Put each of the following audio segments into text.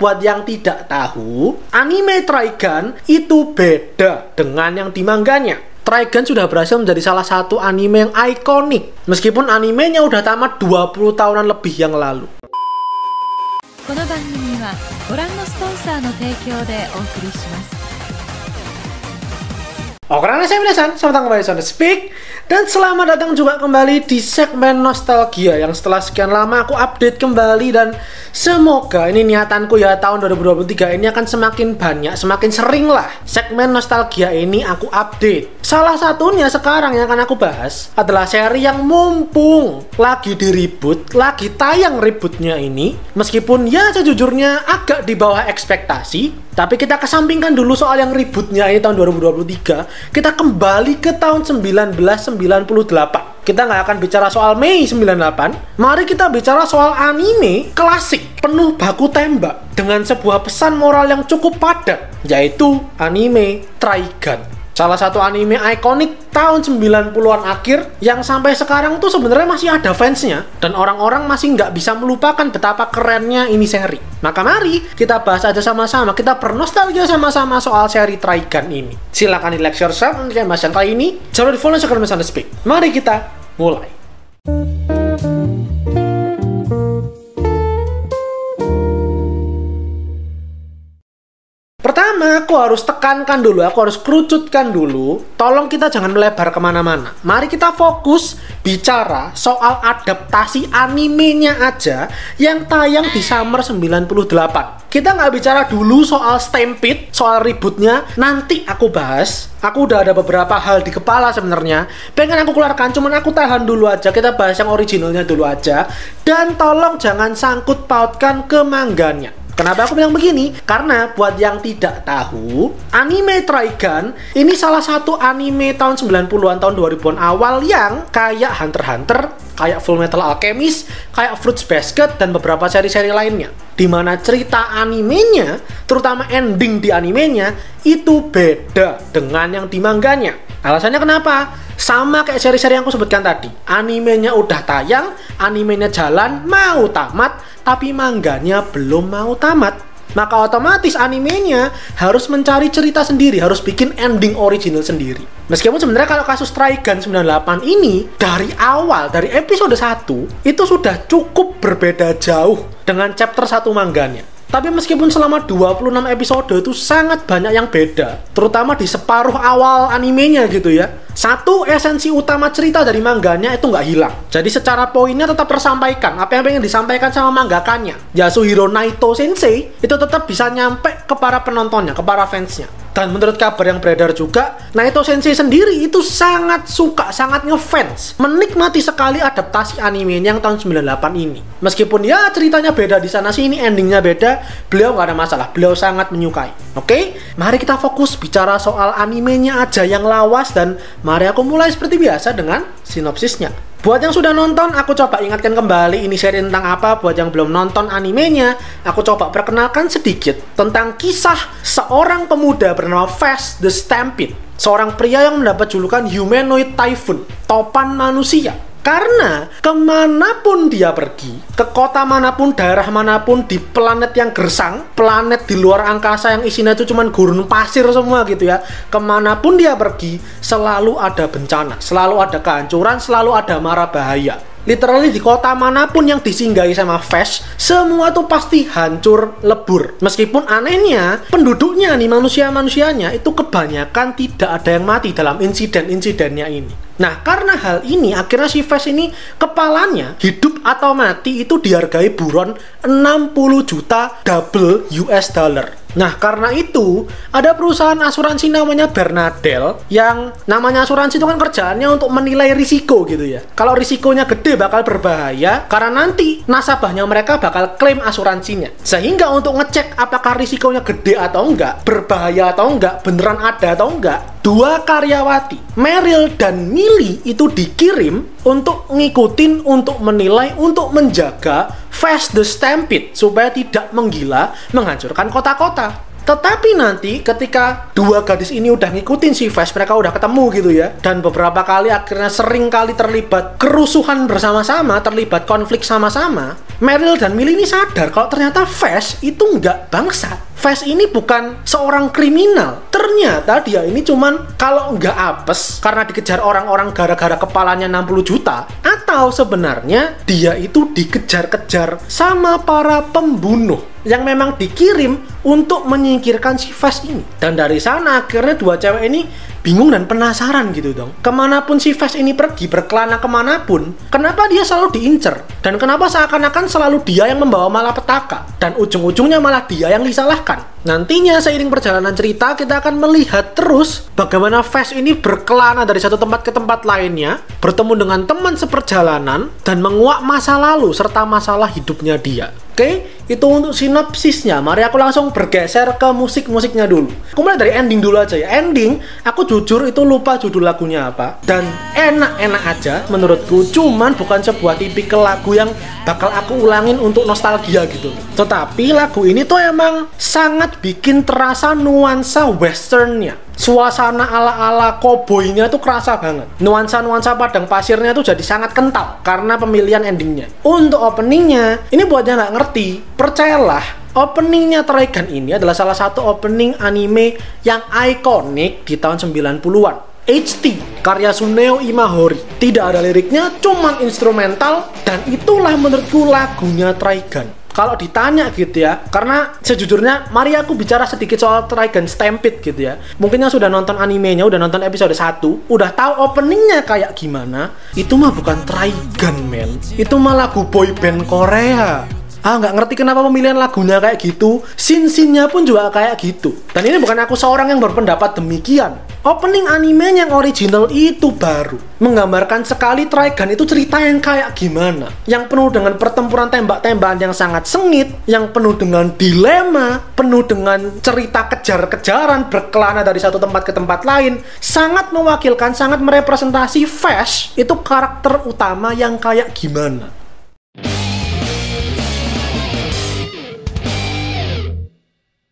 buat yang tidak tahu, anime Trigun itu beda dengan yang di manganya. Trigun sudah berhasil menjadi salah satu anime yang ikonik, meskipun animenya udah tamat 20 tahunan lebih yang lalu. この番組はご覧のスポンサーの提供でお送りします。Oke, karena saya minasan, selamat datang kembali di Speak Dan selamat datang juga kembali di segmen Nostalgia Yang setelah sekian lama aku update kembali Dan semoga ini niatanku ya tahun 2023 ini akan semakin banyak, semakin sering lah Segmen Nostalgia ini aku update Salah satunya sekarang yang akan aku bahas Adalah seri yang mumpung lagi diribut, lagi tayang ributnya ini Meskipun ya sejujurnya agak di bawah ekspektasi tapi kita kesampingkan dulu soal yang ributnya ini tahun 2023. Kita kembali ke tahun 1998. Kita nggak akan bicara soal Mei 98. Mari kita bicara soal anime klasik penuh baku tembak dengan sebuah pesan moral yang cukup padat, yaitu anime Trigun. Salah satu anime ikonik tahun 90-an akhir yang sampai sekarang tuh sebenarnya masih ada fansnya dan orang-orang masih nggak bisa melupakan betapa kerennya ini seri. Maka mari kita bahas aja sama-sama, kita bernostalgia sama-sama soal seri Trigun ini. Silakan di lecture yourself untuk yang kali ini. Jangan lupa di follow Instagram Speak. Mari kita mulai. aku harus tekankan dulu, aku harus kerucutkan dulu. Tolong kita jangan melebar kemana-mana. Mari kita fokus bicara soal adaptasi animenya aja yang tayang di summer 98. Kita nggak bicara dulu soal Stampede, soal ributnya. Nanti aku bahas. Aku udah ada beberapa hal di kepala sebenarnya. Pengen aku keluarkan, cuman aku tahan dulu aja. Kita bahas yang originalnya dulu aja. Dan tolong jangan sangkut pautkan ke mangganya. Kenapa aku bilang begini? Karena buat yang tidak tahu, anime Trigun ini salah satu anime tahun 90-an tahun 2000-an awal yang kayak Hunter Hunter, kayak Full Metal Alchemist, kayak Fruits Basket dan beberapa seri-seri lainnya. di mana cerita animenya, terutama ending di animenya, itu beda dengan yang di manganya. Alasannya kenapa? Sama kayak seri-seri yang aku sebutkan tadi. Animenya udah tayang, animenya jalan, mau tamat, tapi mangganya belum mau tamat. Maka otomatis animenya harus mencari cerita sendiri, harus bikin ending original sendiri. Meskipun sebenarnya kalau kasus Trigun 98 ini dari awal, dari episode 1 itu sudah cukup berbeda jauh dengan chapter 1 mangganya. Tapi meskipun selama 26 episode itu sangat banyak yang beda, terutama di separuh awal animenya gitu ya satu esensi utama cerita dari mangganya itu nggak hilang. Jadi secara poinnya tetap tersampaikan. Apa yang pengen disampaikan sama manggakannya. Yasuhiro Naito Sensei itu tetap bisa nyampe ke para penontonnya, ke para fansnya. Dan menurut kabar yang beredar juga, Naito Sensei sendiri itu sangat suka, sangat ngefans, menikmati sekali adaptasi anime yang tahun 98 ini. Meskipun ya ceritanya beda di sana sini, endingnya beda, beliau nggak ada masalah, beliau sangat menyukai. Oke, mari kita fokus bicara soal animenya aja yang lawas dan Mari aku mulai seperti biasa dengan sinopsisnya. Buat yang sudah nonton, aku coba ingatkan kembali ini seri tentang apa. Buat yang belum nonton animenya, aku coba perkenalkan sedikit tentang kisah seorang pemuda bernama Fast the Stampede. Seorang pria yang mendapat julukan Humanoid Typhoon, topan manusia. Karena kemanapun dia pergi, ke kota manapun, daerah manapun, di planet yang gersang, planet di luar angkasa yang isinya itu cuma gurun pasir semua gitu ya. Kemanapun dia pergi, selalu ada bencana, selalu ada kehancuran, selalu ada mara bahaya literally di kota manapun yang disinggahi sama Vash semua tuh pasti hancur lebur. Meskipun anehnya, penduduknya nih manusia-manusianya itu kebanyakan tidak ada yang mati dalam insiden-insidennya ini. Nah, karena hal ini akhirnya si Vash ini kepalanya hidup atau mati itu dihargai buron 60 juta double US dollar. Nah, karena itu ada perusahaan asuransi namanya Bernadel yang namanya asuransi itu kan kerjaannya untuk menilai risiko gitu ya. Kalau risikonya gede bakal berbahaya karena nanti nasabahnya mereka bakal klaim asuransinya. Sehingga untuk ngecek apakah risikonya gede atau enggak, berbahaya atau enggak, beneran ada atau enggak, dua karyawati, Meryl dan Mili itu dikirim untuk ngikutin, untuk menilai, untuk menjaga Fast the Stampede supaya tidak menggila menghancurkan kota-kota. Tetapi nanti ketika dua gadis ini udah ngikutin si Fast, mereka udah ketemu gitu ya. Dan beberapa kali akhirnya sering kali terlibat kerusuhan bersama-sama, terlibat konflik sama-sama. Meryl dan Millie ini sadar kalau ternyata Fes itu nggak bangsat. Fes ini bukan seorang kriminal. Ternyata dia ini cuman kalau nggak apes karena dikejar orang-orang gara-gara kepalanya 60 juta atau sebenarnya dia itu dikejar-kejar sama para pembunuh yang memang dikirim untuk menyingkirkan si Fes ini. Dan dari sana akhirnya dua cewek ini bingung dan penasaran gitu dong. Kemanapun si Fast ini pergi, berkelana kemanapun, kenapa dia selalu diincer? Dan kenapa seakan-akan selalu dia yang membawa malapetaka? Dan ujung-ujungnya malah dia yang disalahkan. Nantinya seiring perjalanan cerita, kita akan melihat terus bagaimana Fast ini berkelana dari satu tempat ke tempat lainnya, bertemu dengan teman seperjalanan, dan menguak masa lalu serta masalah hidupnya dia. Oke, itu untuk sinopsisnya. Mari aku langsung bergeser ke musik-musiknya dulu. Aku mulai dari ending dulu aja ya. Ending, aku jujur itu lupa judul lagunya apa. Dan enak-enak aja menurutku, cuman bukan sebuah tipikal lagu yang bakal aku ulangin untuk nostalgia gitu. Tetapi lagu ini tuh emang sangat bikin terasa nuansa westernnya suasana ala-ala koboynya tuh kerasa banget. Nuansa-nuansa padang pasirnya tuh jadi sangat kental karena pemilihan endingnya. Untuk openingnya, ini buat yang nggak ngerti, percayalah Openingnya Trigun ini adalah salah satu opening anime yang ikonik di tahun 90-an. HT karya Suneo Imahori. Tidak ada liriknya, cuman instrumental dan itulah menurutku lagunya Trigun kalau ditanya gitu ya karena sejujurnya mari aku bicara sedikit soal Trigun Stampede gitu ya mungkin yang sudah nonton animenya udah nonton episode 1 udah tahu openingnya kayak gimana itu mah bukan Trigun men itu malah lagu boy band Korea ah nggak ngerti kenapa pemilihan lagunya kayak gitu sin-sinnya pun juga kayak gitu dan ini bukan aku seorang yang berpendapat demikian opening anime yang original itu baru menggambarkan sekali Trigun itu cerita yang kayak gimana yang penuh dengan pertempuran tembak-tembakan yang sangat sengit yang penuh dengan dilema penuh dengan cerita kejar-kejaran berkelana dari satu tempat ke tempat lain sangat mewakilkan sangat merepresentasi Flash itu karakter utama yang kayak gimana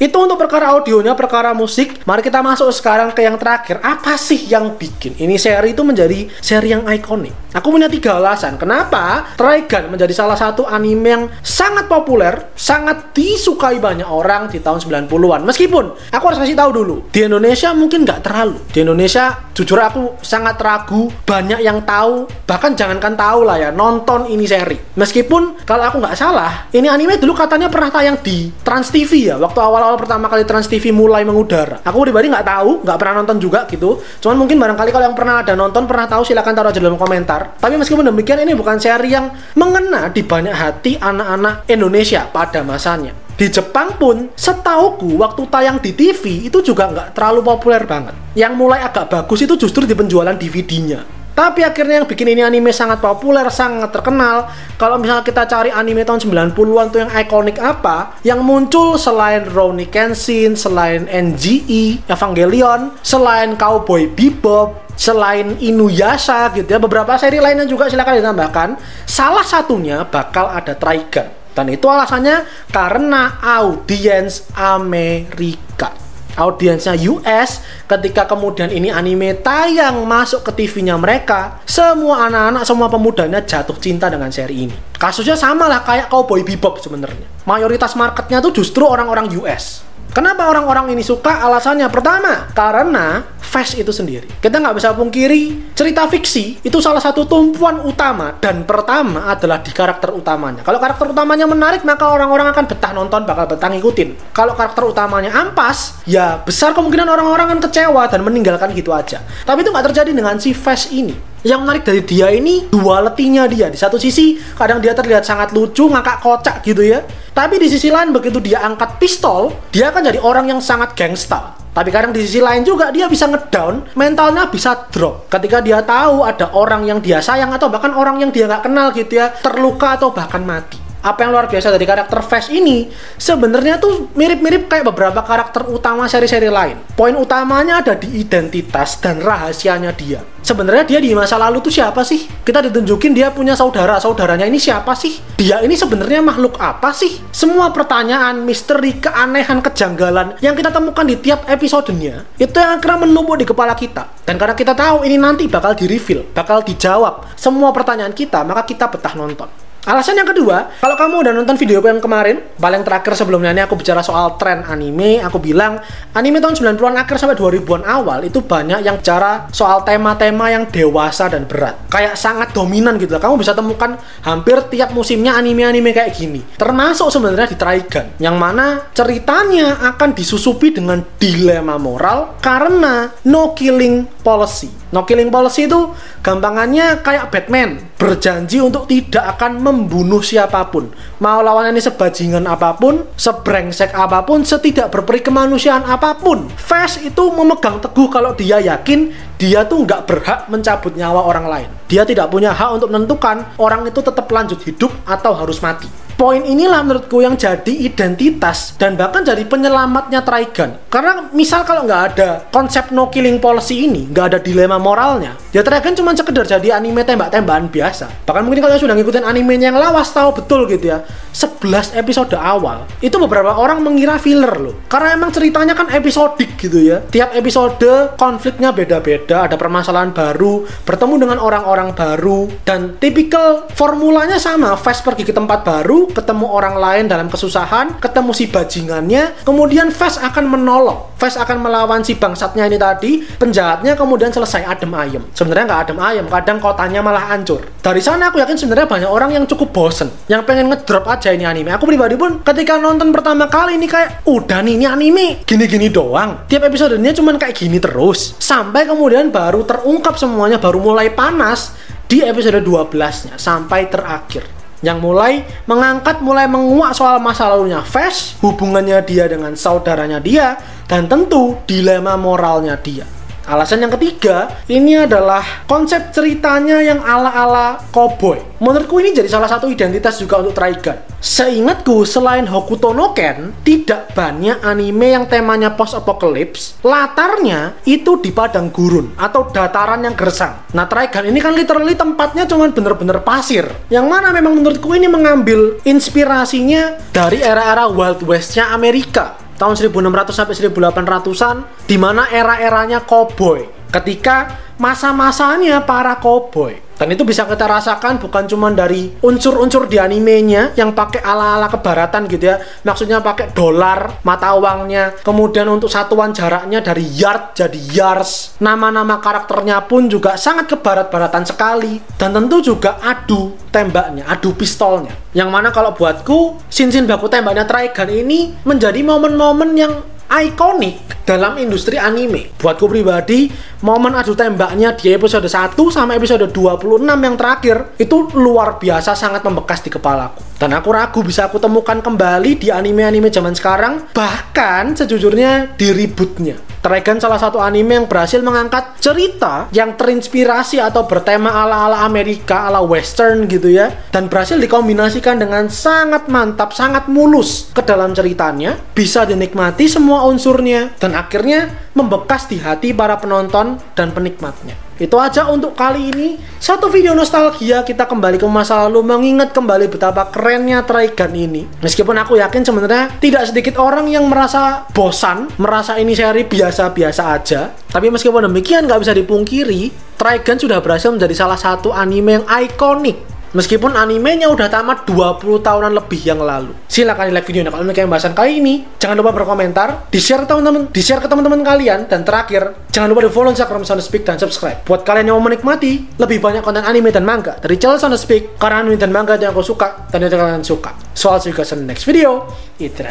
Itu untuk perkara audionya, perkara musik. Mari kita masuk sekarang ke yang terakhir. Apa sih yang bikin ini seri itu menjadi seri yang ikonik? Aku punya tiga alasan. Kenapa Trigun menjadi salah satu anime yang sangat populer, sangat disukai banyak orang di tahun 90-an. Meskipun, aku harus kasih tahu dulu. Di Indonesia mungkin nggak terlalu. Di Indonesia jujur aku sangat ragu banyak yang tahu bahkan jangankan tahu lah ya nonton ini seri meskipun kalau aku nggak salah ini anime dulu katanya pernah tayang di Trans TV ya waktu awal-awal pertama kali Trans TV mulai mengudara aku pribadi nggak tahu nggak pernah nonton juga gitu cuman mungkin barangkali kalau yang pernah ada nonton pernah tahu silahkan taruh aja dalam komentar tapi meskipun demikian ini bukan seri yang mengena di banyak hati anak-anak Indonesia pada masanya di Jepang pun, setauku waktu tayang di TV itu juga nggak terlalu populer banget. Yang mulai agak bagus itu justru di penjualan DVD-nya. Tapi akhirnya yang bikin ini anime sangat populer, sangat terkenal. Kalau misalnya kita cari anime tahun 90-an tuh yang ikonik apa, yang muncul selain Rony Kenshin, selain NGE, Evangelion, selain Cowboy Bebop, selain Inuyasha gitu ya, beberapa seri lainnya juga silahkan ditambahkan. Salah satunya bakal ada Trigun. Dan itu alasannya karena audiens Amerika. Audiensnya US ketika kemudian ini anime tayang masuk ke TV-nya mereka, semua anak-anak, semua pemudanya jatuh cinta dengan seri ini. Kasusnya sama lah kayak Cowboy Bebop sebenarnya. Mayoritas marketnya tuh justru orang-orang US Kenapa orang-orang ini suka? Alasannya pertama, karena fast itu sendiri. Kita nggak bisa pungkiri, cerita fiksi itu salah satu tumpuan utama dan pertama adalah di karakter utamanya. Kalau karakter utamanya menarik, maka orang-orang akan betah nonton, bakal betah ngikutin. Kalau karakter utamanya ampas, ya besar kemungkinan orang-orang akan kecewa dan meninggalkan gitu aja. Tapi itu nggak terjadi dengan si fast ini yang menarik dari dia ini dua letinya dia di satu sisi kadang dia terlihat sangat lucu ngakak kocak gitu ya tapi di sisi lain begitu dia angkat pistol dia akan jadi orang yang sangat gangsta tapi kadang di sisi lain juga dia bisa ngedown mentalnya bisa drop ketika dia tahu ada orang yang dia sayang atau bahkan orang yang dia nggak kenal gitu ya terluka atau bahkan mati apa yang luar biasa dari karakter Flash ini sebenarnya tuh mirip-mirip kayak beberapa karakter utama seri-seri lain. Poin utamanya ada di identitas dan rahasianya dia. Sebenarnya dia di masa lalu tuh siapa sih? Kita ditunjukin dia punya saudara, saudaranya ini siapa sih? Dia ini sebenarnya makhluk apa sih? Semua pertanyaan, misteri, keanehan, kejanggalan yang kita temukan di tiap episodenya itu yang akhirnya menumpuk di kepala kita. Dan karena kita tahu ini nanti bakal di-reveal, bakal dijawab semua pertanyaan kita, maka kita betah nonton. Alasan yang kedua, kalau kamu udah nonton video yang kemarin, paling terakhir sebelumnya ini aku bicara soal tren anime, aku bilang anime tahun 90-an akhir sampai 2000-an awal itu banyak yang bicara soal tema-tema yang dewasa dan berat. Kayak sangat dominan gitu lah. Kamu bisa temukan hampir tiap musimnya anime-anime kayak gini. Termasuk sebenarnya di Trigun, yang mana ceritanya akan disusupi dengan dilema moral karena no killing policy No killing policy itu gampangannya kayak Batman berjanji untuk tidak akan membunuh siapapun. Mau lawannya ini sebajingan apapun, sebrengsek apapun, setidak berperi kemanusiaan apapun. Fast itu memegang teguh kalau dia yakin dia tuh nggak berhak mencabut nyawa orang lain. Dia tidak punya hak untuk menentukan orang itu tetap lanjut hidup atau harus mati poin inilah menurutku yang jadi identitas dan bahkan jadi penyelamatnya Trigun karena misal kalau nggak ada konsep no killing policy ini nggak ada dilema moralnya ya Trigun cuma sekedar jadi anime tembak-tembakan biasa bahkan mungkin kalian sudah ngikutin animenya yang lawas tahu betul gitu ya 11 episode awal itu beberapa orang mengira filler loh karena emang ceritanya kan episodik gitu ya tiap episode konfliknya beda-beda ada permasalahan baru bertemu dengan orang-orang baru dan tipikal formulanya sama Fast pergi ke tempat baru ketemu orang lain dalam kesusahan, ketemu si bajingannya, kemudian Fast akan menolong. Fast akan melawan si bangsatnya ini tadi, penjahatnya kemudian selesai adem ayem. Sebenarnya nggak adem ayem, kadang kotanya malah hancur. Dari sana aku yakin sebenarnya banyak orang yang cukup bosen, yang pengen ngedrop aja ini anime. Aku pribadi pun ketika nonton pertama kali ini kayak udah nih ini anime gini-gini doang. Tiap episodenya cuman kayak gini terus. Sampai kemudian baru terungkap semuanya, baru mulai panas di episode 12-nya sampai terakhir yang mulai mengangkat mulai menguak soal masa lalunya Fes, hubungannya dia dengan saudaranya dia, dan tentu dilema moralnya dia. Alasan yang ketiga, ini adalah konsep ceritanya yang ala-ala cowboy. Menurutku ini jadi salah satu identitas juga untuk Trigun. Seingatku, selain Hokuto no Ken, tidak banyak anime yang temanya post apocalypse. Latarnya itu di padang gurun atau dataran yang gersang. Nah, Trigun ini kan literally tempatnya cuman bener-bener pasir. Yang mana memang menurutku ini mengambil inspirasinya dari era-era Wild Westnya Amerika tahun 1600 sampai 1800-an di mana era-eranya cowboy ketika masa-masanya para koboi Dan itu bisa kita rasakan bukan cuma dari unsur-unsur di animenya yang pakai ala-ala kebaratan gitu ya. Maksudnya pakai dolar, mata uangnya. Kemudian untuk satuan jaraknya dari yard jadi yards. Nama-nama karakternya pun juga sangat kebarat-baratan sekali. Dan tentu juga adu tembaknya, adu pistolnya. Yang mana kalau buatku, sin sin Baku tembaknya Traigan ini menjadi momen-momen yang ikonik dalam industri anime. Buatku pribadi, momen adu tembaknya di episode 1 sama episode 26 yang terakhir itu luar biasa sangat membekas di kepalaku. Dan aku ragu bisa aku temukan kembali di anime-anime zaman sekarang, bahkan sejujurnya di ributnya. Dragon salah satu anime yang berhasil mengangkat cerita yang terinspirasi atau bertema ala-ala Amerika, ala western gitu ya. Dan berhasil dikombinasikan dengan sangat mantap, sangat mulus ke dalam ceritanya. Bisa dinikmati semua unsurnya dan akhirnya membekas di hati para penonton dan penikmatnya. Itu aja untuk kali ini. Satu video nostalgia kita kembali ke masa lalu mengingat kembali betapa kerennya Trigun ini. Meskipun aku yakin sebenarnya tidak sedikit orang yang merasa bosan, merasa ini seri biasa-biasa aja. Tapi meskipun demikian nggak bisa dipungkiri, Trigun sudah berhasil menjadi salah satu anime yang ikonik Meskipun animenya udah tamat 20 tahunan lebih yang lalu. Silahkan like video ini kalau kalian bahasan kali ini. Jangan lupa berkomentar, di-share teman-teman, di-share ke teman-teman kalian dan terakhir, jangan lupa di-follow Instagram Speak dan subscribe. Buat kalian yang mau menikmati lebih banyak konten anime dan manga dari channel Sound Speak karena anime dan manga yang aku suka dan yang kalian suka. Soal juga see next video.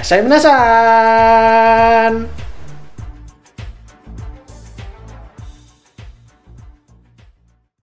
saya penasaran.